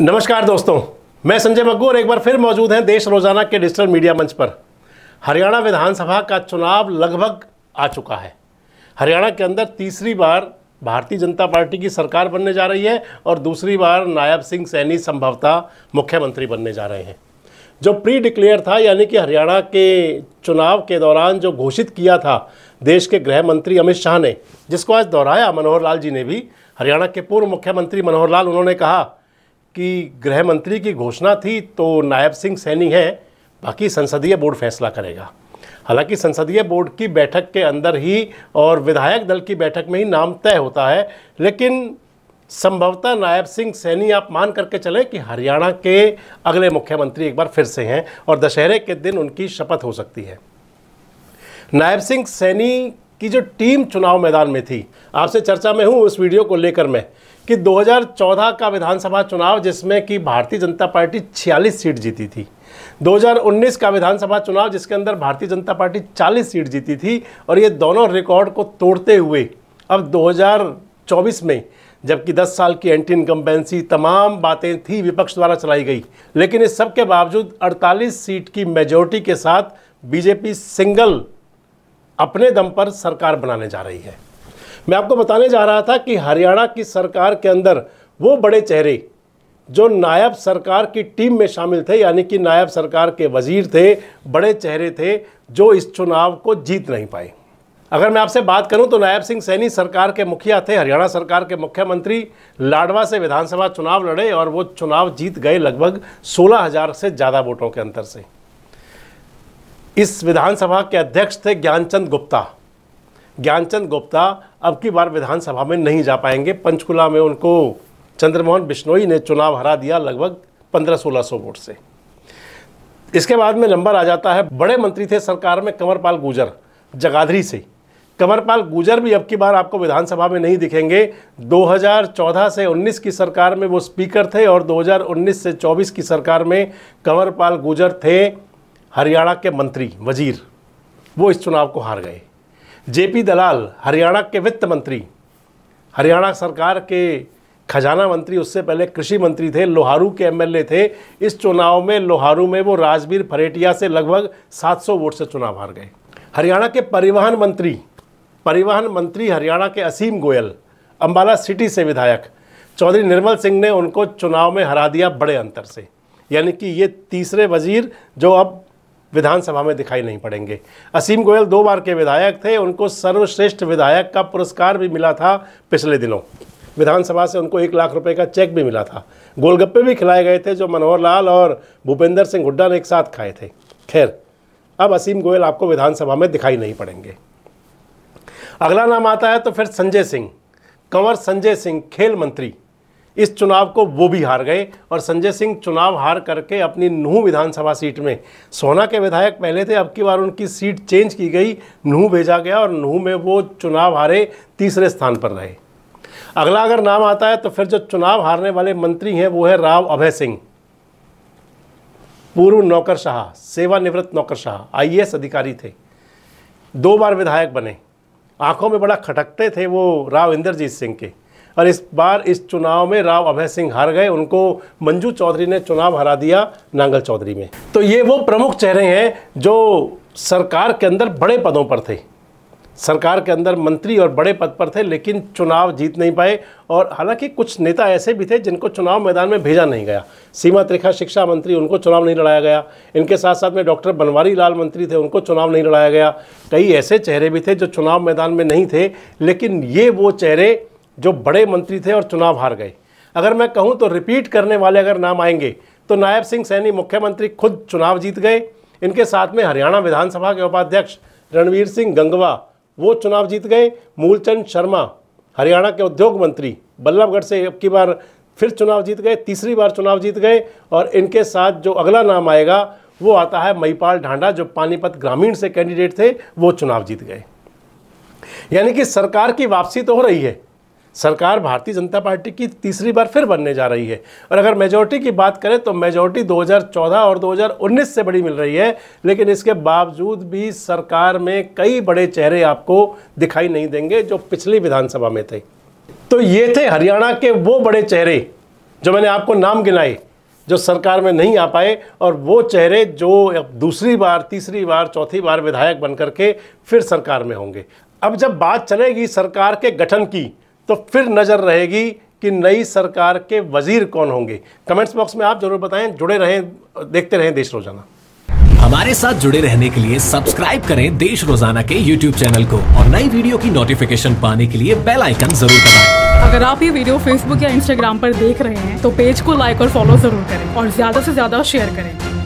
नमस्कार दोस्तों मैं संजय मग्गू और एक बार फिर मौजूद हैं देश रोजाना के डिजिटल मीडिया मंच पर हरियाणा विधानसभा का चुनाव लगभग आ चुका है हरियाणा के अंदर तीसरी बार भारतीय जनता पार्टी की सरकार बनने जा रही है और दूसरी बार नायब सिंह सैनी संभवतः मुख्यमंत्री बनने जा रहे हैं जो प्री डिक्लेयर था यानी कि हरियाणा के चुनाव के दौरान जो घोषित किया था देश के गृह मंत्री अमित शाह ने जिसको आज दोहराया मनोहर लाल जी ने भी हरियाणा के पूर्व मुख्यमंत्री मनोहर लाल उन्होंने कहा कि गृह मंत्री की घोषणा थी तो नायब सिंह सैनी हैं बाकी संसदीय बोर्ड फैसला करेगा हालांकि संसदीय बोर्ड की बैठक के अंदर ही और विधायक दल की बैठक में ही नाम तय होता है लेकिन संभवतः नायब सिंह सैनी आप मान करके चले कि हरियाणा के अगले मुख्यमंत्री एक बार फिर से हैं और दशहरे के दिन उनकी शपथ हो सकती है नायब सिंह सैनी कि जो टीम चुनाव मैदान में थी आपसे चर्चा में हूँ उस वीडियो को लेकर मैं कि 2014 का विधानसभा चुनाव जिसमें कि भारतीय जनता पार्टी 46 सीट जीती थी 2019 का विधानसभा चुनाव जिसके अंदर भारतीय जनता पार्टी 40 सीट जीती थी और ये दोनों रिकॉर्ड को तोड़ते हुए अब 2024 में जबकि 10 साल की एंटी इनकम्बेंसी तमाम बातें थी विपक्ष द्वारा चलाई गई लेकिन इस सब के बावजूद 48 सीट की मेजोरिटी के साथ बीजेपी सिंगल अपने दम पर सरकार बनाने जा रही है मैं आपको बताने जा रहा था कि हरियाणा की सरकार के अंदर वो बड़े चेहरे जो नायब सरकार की टीम में शामिल थे यानी कि नायब सरकार के वजीर थे बड़े चेहरे थे जो इस चुनाव को जीत नहीं पाए अगर मैं आपसे बात करूं तो नायब सिंह सैनी सरकार के मुखिया थे हरियाणा सरकार के मुख्यमंत्री लाडवा से विधानसभा चुनाव लड़े और वो चुनाव जीत गए लगभग सोलह हजार से ज़्यादा वोटों के अंतर से इस विधानसभा के अध्यक्ष थे ज्ञानचंद गुप्ता ज्ञानचंद गुप्ता अब की बार विधानसभा में नहीं जा पाएंगे पंचकुला में उनको चंद्रमोहन बिश्नोई ने चुनाव हरा दिया लगभग पंद्रह सोलह सौ वोट से इसके बाद में नंबर आ जाता है बड़े मंत्री थे सरकार में कंवरपाल गुजर जगाधरी से कंवरपाल गुजर भी अब की बार आपको विधानसभा में नहीं दिखेंगे 2014 से 19 की सरकार में वो स्पीकर थे और 2019 से 24 की सरकार में कंवरपाल गुजर थे हरियाणा के मंत्री वजीर वो इस चुनाव को हार गए जेपी दलाल हरियाणा के वित्त मंत्री हरियाणा सरकार के खजाना मंत्री उससे पहले कृषि मंत्री थे लोहारू के एमएलए थे इस चुनाव में लोहारू में वो राजवीर फरेटिया से लगभग 700 वोट से चुनाव हार गए हरियाणा के परिवहन मंत्री परिवहन मंत्री हरियाणा के असीम गोयल अम्बाला सिटी से विधायक चौधरी निर्मल सिंह ने उनको चुनाव में हरा दिया बड़े अंतर से यानी कि ये तीसरे वजीर जो अब विधानसभा में दिखाई नहीं पड़ेंगे असीम गोयल दो बार के विधायक थे उनको सर्वश्रेष्ठ विधायक का पुरस्कार भी मिला था पिछले दिनों विधानसभा से उनको एक लाख रुपए का चेक भी मिला था गोलगप्पे भी खिलाए गए थे जो मनोहर लाल और भूपेंद्र सिंह हुड्डा ने एक साथ खाए थे खैर अब असीम गोयल आपको विधानसभा में दिखाई नहीं पड़ेंगे अगला नाम आता है तो फिर संजय सिंह कंवर संजय सिंह खेल मंत्री इस चुनाव को वो भी हार गए और संजय सिंह चुनाव हार करके अपनी नूह विधानसभा सीट में सोना के विधायक पहले थे अब की बार उनकी सीट चेंज की गई नूह भेजा गया और नूह में वो चुनाव हारे तीसरे स्थान पर रहे अगला अगर नाम आता है तो फिर जो चुनाव हारने वाले मंत्री हैं वो है राव अभय सिंह पूर्व नौकरशाह सेवानिवृत्त नौकरशाह आईएएस अधिकारी थे दो बार विधायक बने आंखों में बड़ा खटकते थे वो राव इंद्रजीत सिंह के और इस बार इस चुनाव में राव अभय सिंह हार गए उनको मंजू चौधरी ने चुनाव हरा दिया नांगल चौधरी में तो ये वो प्रमुख चेहरे हैं जो सरकार के अंदर बड़े पदों पर थे सरकार के अंदर मंत्री और बड़े पद पर थे लेकिन चुनाव जीत नहीं पाए और हालांकि कुछ नेता ऐसे भी थे जिनको चुनाव मैदान में भेजा नहीं गया सीमा त्रिखा शिक्षा मंत्री उनको चुनाव नहीं लड़ाया गया इनके साथ साथ में डॉक्टर बनवारी लाल मंत्री थे उनको चुनाव नहीं लड़ाया गया कई ऐसे चेहरे भी थे जो चुनाव मैदान में नहीं थे लेकिन ये वो चेहरे जो बड़े मंत्री थे और चुनाव हार गए अगर मैं कहूँ तो रिपीट करने वाले अगर नाम आएंगे तो नायब सिंह सैनी मुख्यमंत्री खुद चुनाव जीत गए इनके साथ में हरियाणा विधानसभा के उपाध्यक्ष रणवीर सिंह गंगवा वो चुनाव जीत गए मूलचंद शर्मा हरियाणा के उद्योग मंत्री बल्लभगढ़ से अब की बार फिर चुनाव जीत गए तीसरी बार चुनाव जीत गए और इनके साथ जो अगला नाम आएगा वो आता है मईपाल ढांडा जो पानीपत ग्रामीण से कैंडिडेट थे वो चुनाव जीत गए यानी कि सरकार की वापसी तो हो रही है सरकार भारतीय जनता पार्टी की तीसरी बार फिर बनने जा रही है और अगर मेजोरिटी की बात करें तो मेजोरिटी 2014 और 2019 से बड़ी मिल रही है लेकिन इसके बावजूद भी सरकार में कई बड़े चेहरे आपको दिखाई नहीं देंगे जो पिछली विधानसभा में थे तो ये थे हरियाणा के वो बड़े चेहरे जो मैंने आपको नाम गिनाए जो सरकार में नहीं आ पाए और वो चेहरे जो दूसरी बार तीसरी बार चौथी बार विधायक बनकर के फिर सरकार में होंगे अब जब बात चलेगी सरकार के गठन की तो फिर नज़र रहेगी कि नई सरकार के वजीर कौन होंगे कमेंट्स बॉक्स में आप जरूर बताएं जुड़े रहें देखते रहें देश रोजाना हमारे साथ जुड़े रहने के लिए सब्सक्राइब करें देश रोजाना के यूट्यूब चैनल को और नई वीडियो की नोटिफिकेशन पाने के लिए बेल आइकन जरूर दबाएं। अगर आप ये वीडियो फेसबुक या इंस्टाग्राम पर देख रहे हैं तो पेज को लाइक और फॉलो जरूर करें और ज्यादा से ज्यादा शेयर करें